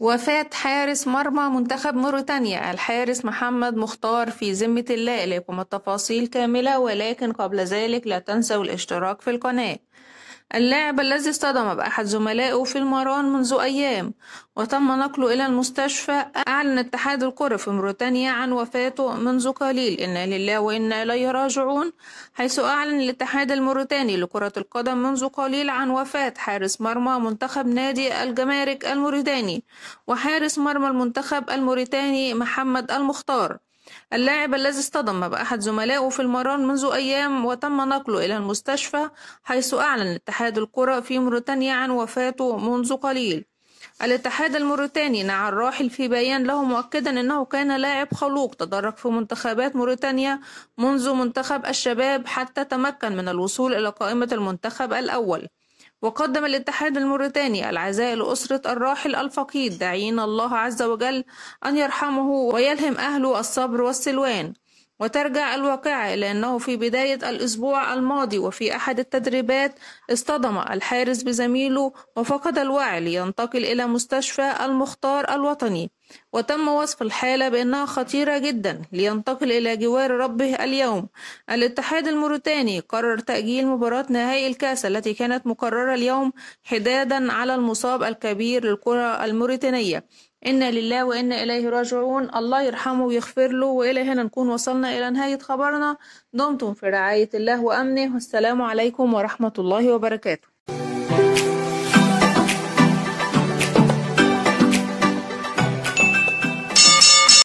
وفاة حارس مرمى منتخب موريتانيا الحارس محمد مختار في ذمة الله إليكم التفاصيل كاملة ولكن قبل ذلك لا تنسوا الاشتراك في القناة اللاعب الذي اصطدم بأحد زملائه في المران منذ أيام وتم نقله إلى المستشفى أعلن اتحاد الكرة في موريتانيا عن وفاته منذ قليل إنا لله وإنا إليه راجعون حيث أعلن الاتحاد الموريتاني لكرة القدم منذ قليل عن وفاة حارس مرمى منتخب نادي الجمارك الموريتاني وحارس مرمى المنتخب الموريتاني محمد المختار اللاعب الذي اصطدم بأحد زملائه في المران منذ أيام وتم نقله إلى المستشفى حيث أعلن اتحاد الكرة في موريتانيا عن وفاته منذ قليل الاتحاد الموريتاني نعى الراحل في بيان له مؤكدا أنه كان لاعب خلوق تدرج في منتخبات موريتانيا منذ منتخب الشباب حتى تمكن من الوصول إلى قائمة المنتخب الأول وقدم الاتحاد الموريتاني العزاء لأسرة الراحل الفقيد داعين الله عز وجل أن يرحمه ويلهم أهله الصبر والسلوان وترجع الواقعة إلى أنه في بداية الأسبوع الماضي وفي أحد التدريبات اصطدم الحارس بزميله وفقد الوعي لينتقل إلى مستشفى المختار الوطني وتم وصف الحالة بأنها خطيرة جدا لينتقل إلى جوار ربه اليوم الاتحاد الموريتاني قرر تأجيل مباراة نهائي الكأس التي كانت مقررة اليوم حدادا على المصاب الكبير للكرة الموريتانية إنا لله وإنا إليه راجعون الله يرحمه ويغفر له وإلى هنا نكون وصلنا إلى نهاية خبرنا دمتم في رعاية الله وأمنه والسلام عليكم ورحمة الله وبركاته